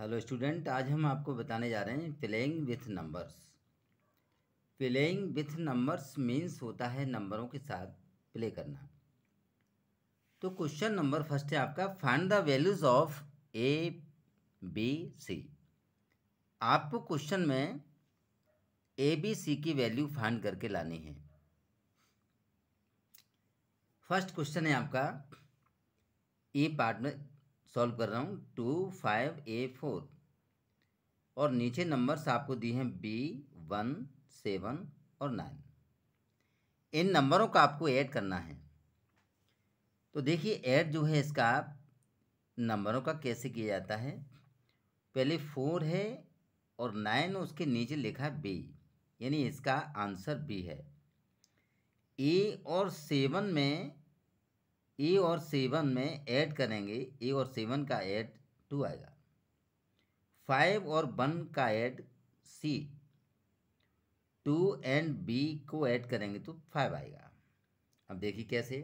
hello student आज हम आपको बताने जा रहे हैं playing with numbers playing with numbers means होता है नंबरों के साथ प्ले करना तो क्वेश्चन नंबर फर्स्ट है आपका find the values of A B C आपको क्वेश्चन में ए बी सी की वैल्यू फाइंड करके लानी है फर्स्ट क्वेश्चन है आपका ए e पार्ट में सॉल्व कर रहा हूँ टू फाइव ए फोर और नीचे नंबर्स आपको दिए हैं बी वन सेवन और नाइन इन नंबरों का आपको ऐड करना है तो देखिए ऐड जो है इसका आप नंबरों का कैसे किया जाता है पहले फोर है और नाइन उसके नीचे लिखा बी यानी इसका आंसर बी है ए और सेवन में ए e और सेवन में ऐड करेंगे ए e और सेवन का ऐड टू आएगा फाइव और वन का add C two and B को ऐड करेंगे तो फाइव आएगा अब देखिए कैसे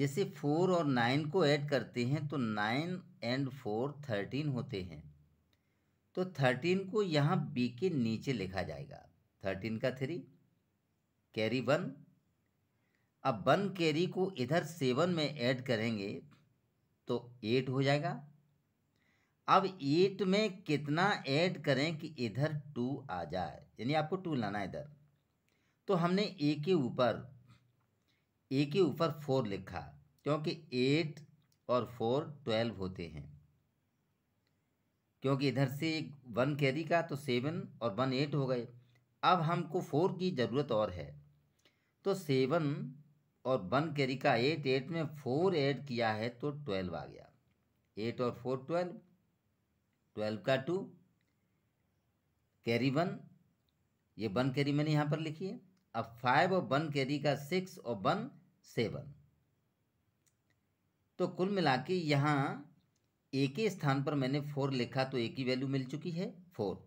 जैसे फोर और नाइन को ऐड करते हैं तो नाइन एंड फोर थर्टीन होते हैं तो थर्टीन को यहाँ बी के नीचे लिखा जाएगा थर्टीन का थ्री कैरी वन अब वन कैरी को इधर सेवन में ऐड करेंगे तो एट हो जाएगा अब एट में कितना ऐड करें कि इधर टू आ जाए यानी आपको टू लाना है इधर तो हमने ए के ऊपर ए के ऊपर फोर लिखा क्योंकि एट और फोर ट्वेल्व होते हैं क्योंकि इधर से वन कैरी का तो सेवन और वन एट हो गए अब हमको फोर की ज़रूरत और है तो सेवन और वन कैरी का एट एट में फोर ऐड किया है तो ट्वेल्व आ गया एट और फोर ट्वेल्व ट्वेल्व का टू कैरी वन ये वन कैरी मैंने यहाँ पर लिखी है अब फाइव और वन कैरी का सिक्स और वन सेवन तो कुल मिला के यहाँ एक ही स्थान पर मैंने फोर लिखा तो एक ही वैल्यू मिल चुकी है फोर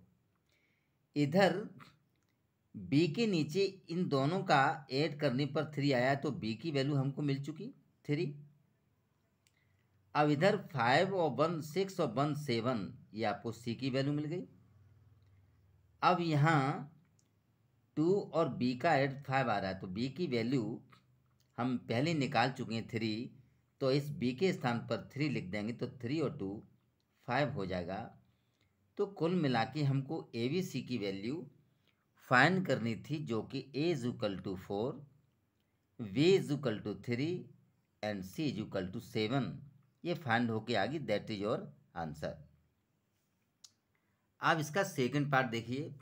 इधर बी के नीचे इन दोनों का ऐड करने पर थ्री आया तो बी की वैल्यू हमको मिल चुकी थ्री अब इधर फाइव और वन सिक्स और वन सेवन ये आपको सी की वैल्यू मिल गई अब यहाँ टू और बी का एड फाइव आ रहा है तो बी की वैल्यू हम पहले निकाल चुके हैं थ्री तो इस बी के स्थान पर थ्री लिख देंगे तो थ्री और टू फाइव हो जाएगा तो कुल मिला के हमको ए बी सी की वैल्यू फाइन करनी थी जो कि A equal to four B equal to three and C equal to seven ये फाइंड होके आ गई दैट इज योर आंसर अब इसका सेकंड पार्ट देखिए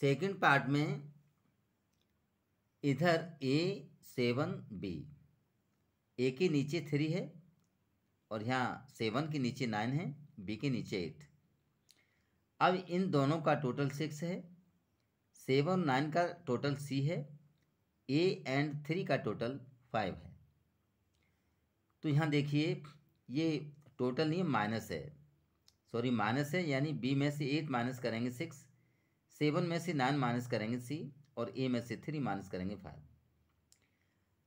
सेकंड पार्ट में इधर ए सेवन बी ए के नीचे थ्री है और यहाँ सेवन के नीचे नाइन है बी के नीचे एट अब इन दोनों का टोटल सिक्स है सेवन नाइन का टोटल सी है ए एंड थ्री का टोटल फाइव है तो यहाँ देखिए ये टोटल नहीं माइनस है सॉरी माइनस है यानी बी में से एट माइनस करेंगे सिक्स सेवन में से नाइन माइनस करेंगे सी और ए में से थ्री माइनस करेंगे फाइव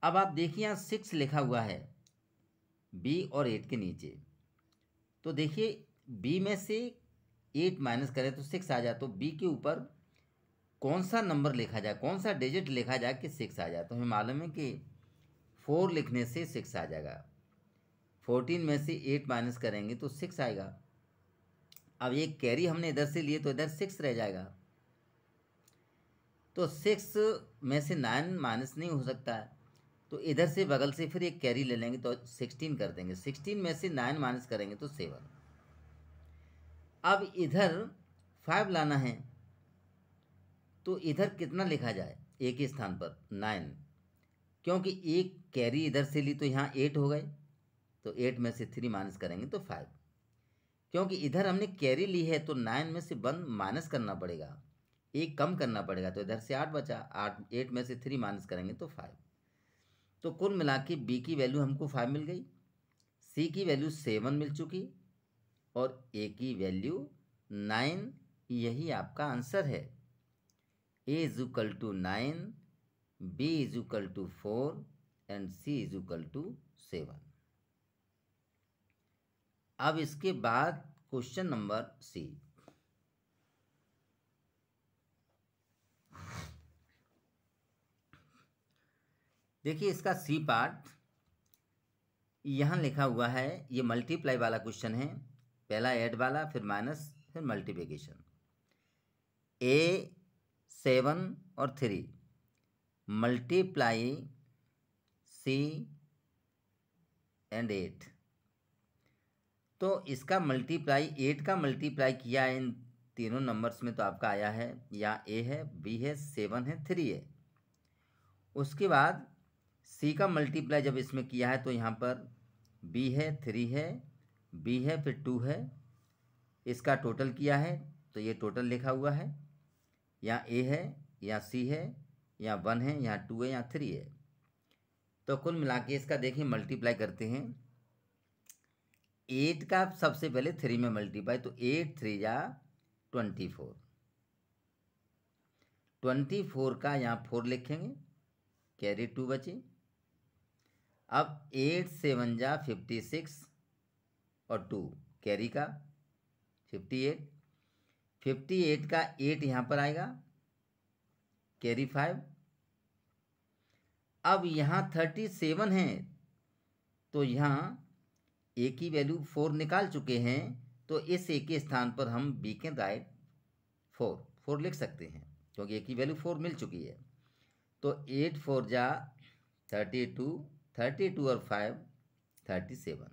अब आप देखिए यहाँ सिक्स लिखा हुआ है बी और एट के नीचे तो देखिए बी में से एट माइनस करें तो सिक्स आ जाए तो बी के ऊपर कौन सा नंबर लिखा जाए कौन सा डिजिट लिखा जाए कि सिक्स आ जाए तो हमें मालूम है कि फोर लिखने से सिक्स आ जाएगा फोर्टीन में से एट माइनस करेंगे तो सिक्स आएगा अब ये कैरी हमने इधर से लिए तो इधर सिक्स रह जाएगा तो सिक्स में से नाइन माइनस नहीं हो सकता है तो इधर से बगल से फिर एक कैरी ले लेंगे तो सिक्सटीन कर देंगे सिक्सटीन में से नाइन माइनस करेंगे तो सेवन अब इधर फाइव लाना है तो इधर कितना लिखा जाए एक ही स्थान पर नाइन क्योंकि एक कैरी इधर से ली तो यहाँ एट हो गए तो एट में से थ्री माइनस करेंगे तो फाइव क्योंकि इधर हमने कैरी ली है तो नाइन में से वन माइनस करना पड़ेगा एक कम करना पड़ेगा तो इधर से आठ बचा आठ एट में से थ्री माइनस करेंगे तो फाइव तो कुल मिला के बी की वैल्यू हमको फाइव मिल गई सी की वैल्यू सेवन मिल चुकी और ए की वैल्यू नाइन यही आपका आंसर है A is equal to nine B is equal to four and C is equal to seven अब इसके बाद क्वेश्चन नंबर सी देखिए इसका सी पार्ट यहाँ लिखा हुआ है ये मल्टीप्लाई वाला क्वेश्चन है पहला ऐड वाला फिर माइनस फिर मल्टीप्लिकेशन ए सेवन और three multiply C and eight तो इसका मल्टीप्लाई एट का मल्टीप्लाई किया है इन तीनों नंबर्स में तो आपका आया है या ए है बी है सेवन है थ्री है उसके बाद सी का मल्टीप्लाई जब इसमें किया है तो यहाँ पर बी है थ्री है बी है फिर टू है इसका टोटल किया है तो ये टोटल लिखा हुआ है यहाँ ए है या सी है या वन है या टू है या थ्री है तो कुल मिला के इसका देखिए मल्टीप्लाई करते हैं एट का सबसे पहले थ्री में मल्टीप्लाई तो एट थ्री या ट्वेंटी फोर ट्वेंटी फोर का यहाँ फोर लिखेंगे कैरी टू बचे अब एट सेवन जा फिफ्टी सिक्स और टू कैरी का फिफ्टी एट फिफ्टी एट का एट यहाँ पर आएगा कैरी फाइव अब यहाँ थर्टी सेवन है तो यहाँ ए की वैल्यू फोर निकाल चुके हैं तो इस ए के स्थान पर हम बी के राइट फोर फोर लिख सकते हैं क्योंकि ए की वैल्यू फोर मिल चुकी है तो एट फोर जा थर्टी टू थर्टी टू और फाइव थर्टी सेवन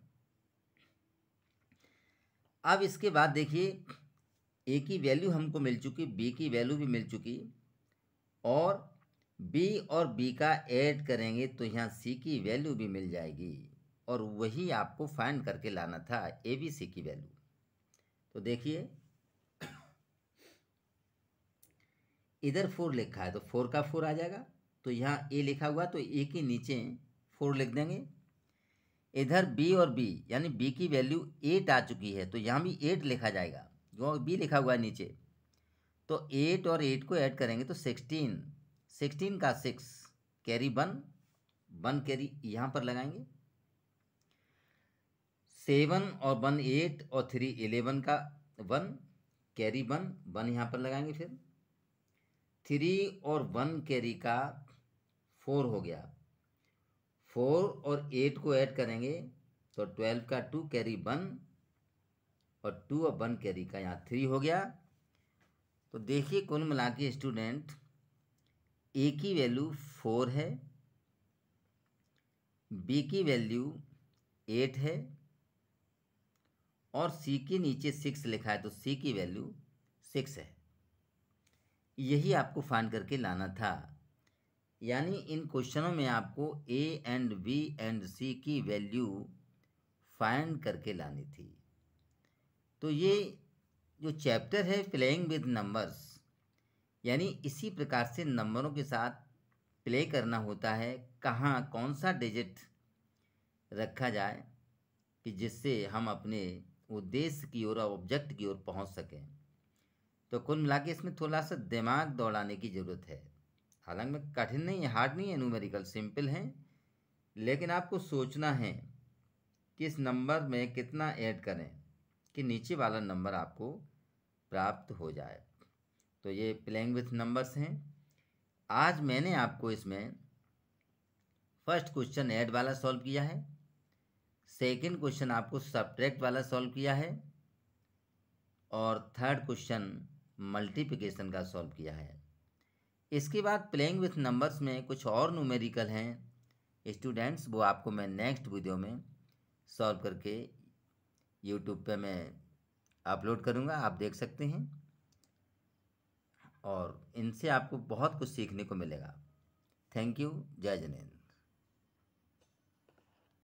अब इसके बाद देखिए ए की वैल्यू हमको मिल चुकी बी की वैल्यू भी मिल चुकी और बी और बी का ऐड करेंगे तो यहाँ सी की वैल्यू भी मिल जाएगी और वही आपको फाइंड करके लाना था ए बी सी की वैल्यू तो देखिए इधर फोर लिखा है तो फोर का फोर आ जाएगा तो यहाँ ए लिखा हुआ तो ए के नीचे फोर लिख देंगे इधर बी और बी यानी बी की वैल्यू एट आ चुकी है तो यहाँ भी एट लिखा जाएगा जो बी लिखा हुआ है नीचे तो एट और एट को ऐड करेंगे तो सिक्सटीन सिक्सटीन का six carry one one carry यहाँ पर लगाएंगे सेवन और वन एट और थ्री एलेवन का वन कैरी वन वन यहाँ पर लगाएंगे फिर थ्री और वन कैरी का फोर हो गया फोर और एट को ऐड करेंगे तो ट्वेल्व का टू कैरी वन और टू और वन कैरी का यहाँ थ्री हो गया तो देखिए कुल मिला के स्टूडेंट ए की वैल्यू फोर है बी की वैल्यू एट है और सी के नीचे सिक्स लिखा है तो सी की वैल्यू सिक्स है यही आपको फाइंड करके लाना था यानी इन क्वेश्चनों में आपको A and B and C की वैल्यू फाइंड करके लानी थी तो ये जो चैप्टर है प्लेइंग विद नंबर्स यानी इसी प्रकार से नंबरों के साथ प्ले करना होता है कहाँ कौन सा डिजिट रखा जाए कि जिससे हम अपने उद्देश्य की ओर और ऑब्जेक्ट की ओर पहुंच सकें तो कुल मिला के इसमें थोड़ा सा दिमाग दौड़ाने की ज़रूरत है हालांकि मैं कठिन नहीं है हार्ड नहीं है न्यूमेरिकल सिंपल है लेकिन आपको सोचना है कि इस नंबर में कितना ऐड करें कि नीचे वाला नंबर आपको प्राप्त हो जाए तो ये प्लेइंग विथ नंबर्स हैं आज मैंने आपको इसमें फर्स्ट क्वेश्चन ऐड वाला सॉल्व किया है सेकंड क्वेश्चन आपको सब्ट्रैक्ट वाला सॉल्व किया है और थर्ड क्वेश्चन मल्टीप्लिकेशन का सॉल्व किया है इसके बाद प्लेइंग विथ नंबर्स में कुछ और न्यूमेरिकल हैं स्टूडेंट्स वो आपको मैं नेक्स्ट वीडियो में सॉल्व करके यूट्यूब पे मैं अपलोड करूँगा आप देख सकते हैं और इनसे आपको बहुत कुछ सीखने को मिलेगा थैंक यू जय जनेन्द्र